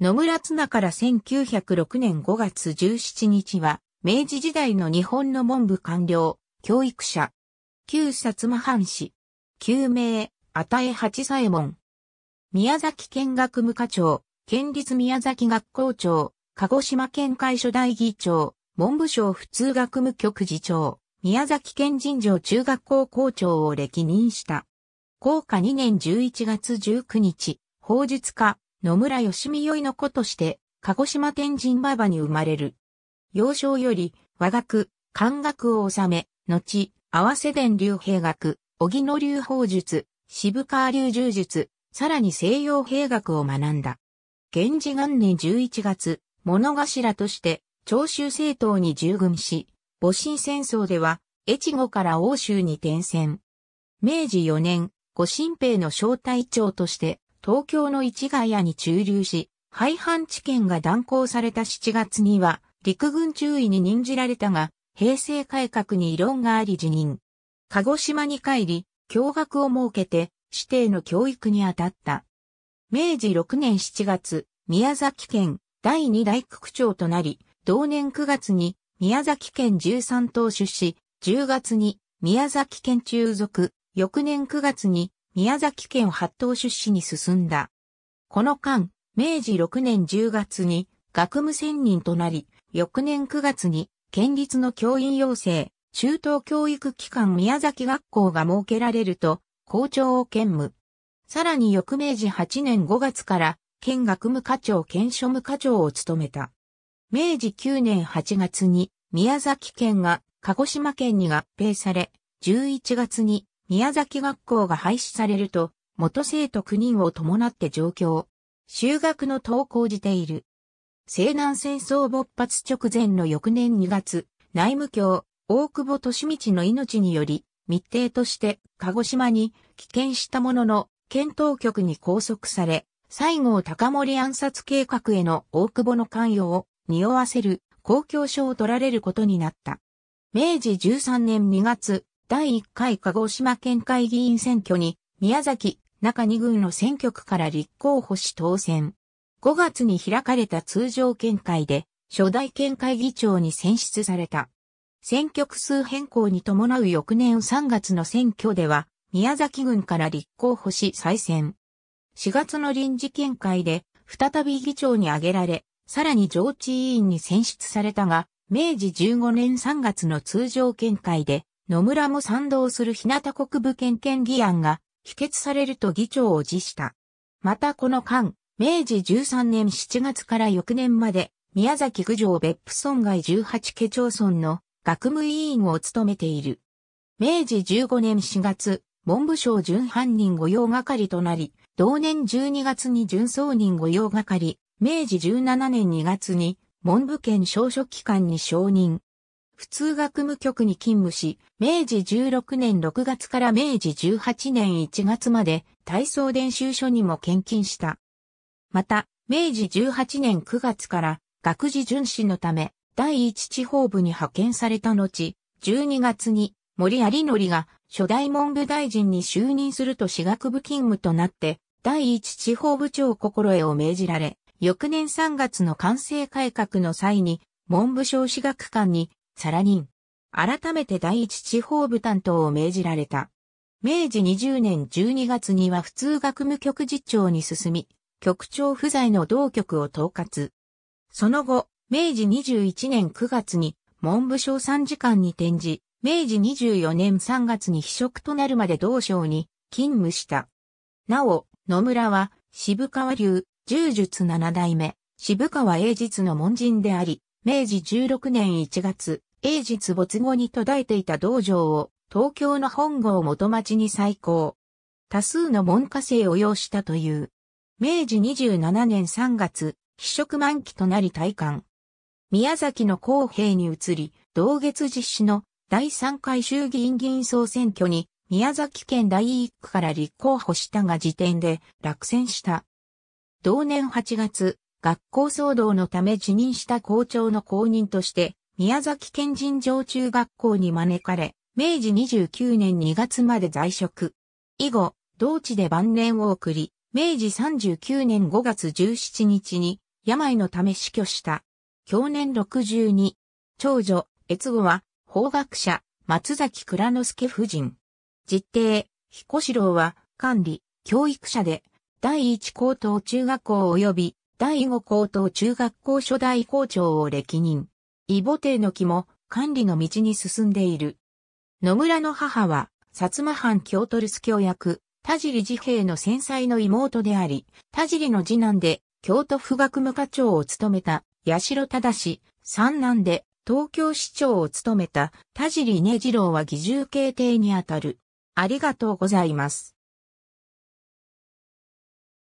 野村綱から1906年5月17日は、明治時代の日本の文部官僚、教育者、旧薩摩藩士、旧名、与え八左衛門。宮崎県学務課長、県立宮崎学校長、鹿児島県会所代議長、文部省普通学務局次長、宮崎県人城中学校校長を歴任した。校歌2年11月19日、法術家、野村義美宵の子として、鹿児島天神馬場に生まれる。幼少より、和学、漢学を治め、後、合わせ伝流兵学、荻野流法術、渋川流柔術、さらに西洋兵学を学んだ。源氏元年11月、物頭として、長州政党に従軍し、戊辰戦争では、越後から欧州に転戦。明治4年、ご新兵の小隊長として、東京の市ヶ谷に駐留し、廃藩置県が断行された7月には、陸軍中尉に任じられたが、平成改革に異論があり辞任。鹿児島に帰り、教学を設けて、指定の教育に当たった。明治6年7月、宮崎県第2大区長となり、同年9月に宮崎県13党出資、10月に宮崎県中属、翌年9月に宮崎県八島出資に進んだ。この間、明治6年10月に学務専任となり、翌年9月に県立の教員養成、中等教育機関宮崎学校が設けられると、校長を兼務。さらに翌明治8年5月から、県学務課長兼庶務課長を務めた。明治9年8月に、宮崎県が鹿児島県に合併され、11月に宮崎学校が廃止されると、元生徒9人を伴って上京。修学の登校じている。西南戦争勃発直前の翌年2月、内務卿、大久保利道の命により、密偵として鹿児島に棄権したものの、検討局に拘束され、西郷隆盛暗殺計画への大久保の関与を匂わせる公共書を取られることになった。明治13年2月、第1回鹿児島県会議員選挙に、宮崎、中2軍の選挙区から立候補し当選。5月に開かれた通常県会で、初代県会議長に選出された。選挙区数変更に伴う翌年3月の選挙では、宮崎軍から立候補し再選。4月の臨時見会で、再び議長に挙げられ、さらに上智委員に選出されたが、明治15年3月の通常見会で、野村も賛同する日向国部県県議案が否決されると議長を辞した。またこの間、明治13年7月から翌年まで、宮崎郡上別府村外18家町村の学務委員を務めている。明治15年4月、文部省準犯人御用係となり、同年12月に準総人御用係、明治17年2月に文部県省書機関に承認。普通学務局に勤務し、明治16年6月から明治18年1月まで体操練習所にも献金した。また、明治18年9月から学事巡視のため第一地方部に派遣された後、12月に森有則が初代文部大臣に就任すると私学部勤務となって、第一地方部長心得を命じられ、翌年3月の完成改革の際に、文部省私学館にサラに、改めて第一地方部担当を命じられた。明治20年12月には普通学務局次長に進み、局長不在の同局を統括。その後、明治21年9月に文部省参事官に転じ、明治24年3月に秘職となるまで同省に勤務した。なお、野村は渋川流、柔術七代目、渋川英実の門人であり、明治16年1月、英実没後に途絶えていた道場を東京の本郷元町に再興。多数の門下生を要したという。明治27年3月、非職満期となり退官。宮崎の公平に移り、同月実施の第3回衆議院議員総選挙に宮崎県第1区から立候補したが時点で落選した。同年8月、学校騒動のため辞任した校長の後任として、宮崎県人上中学校に招かれ、明治29年2月まで在職。以後、同地で晩年を送り、明治39年5月17日に、病のため死去した。去年62。長女、越後は、法学者、松崎倉之助夫人。実定、彦四郎は、管理、教育者で、第一高等中学校及び、第五高等中学校初代校長を歴任。ボ母イの木も管理の道に進んでいる。野村の母は、薩摩藩京都留守教役、田尻治兵の戦災の妹であり、田尻の次男で、京都府学務課長を務めた、八代忠、三男で、東京市長を務めた、田尻根次郎は義重系帝にあたる。ありがとうございます。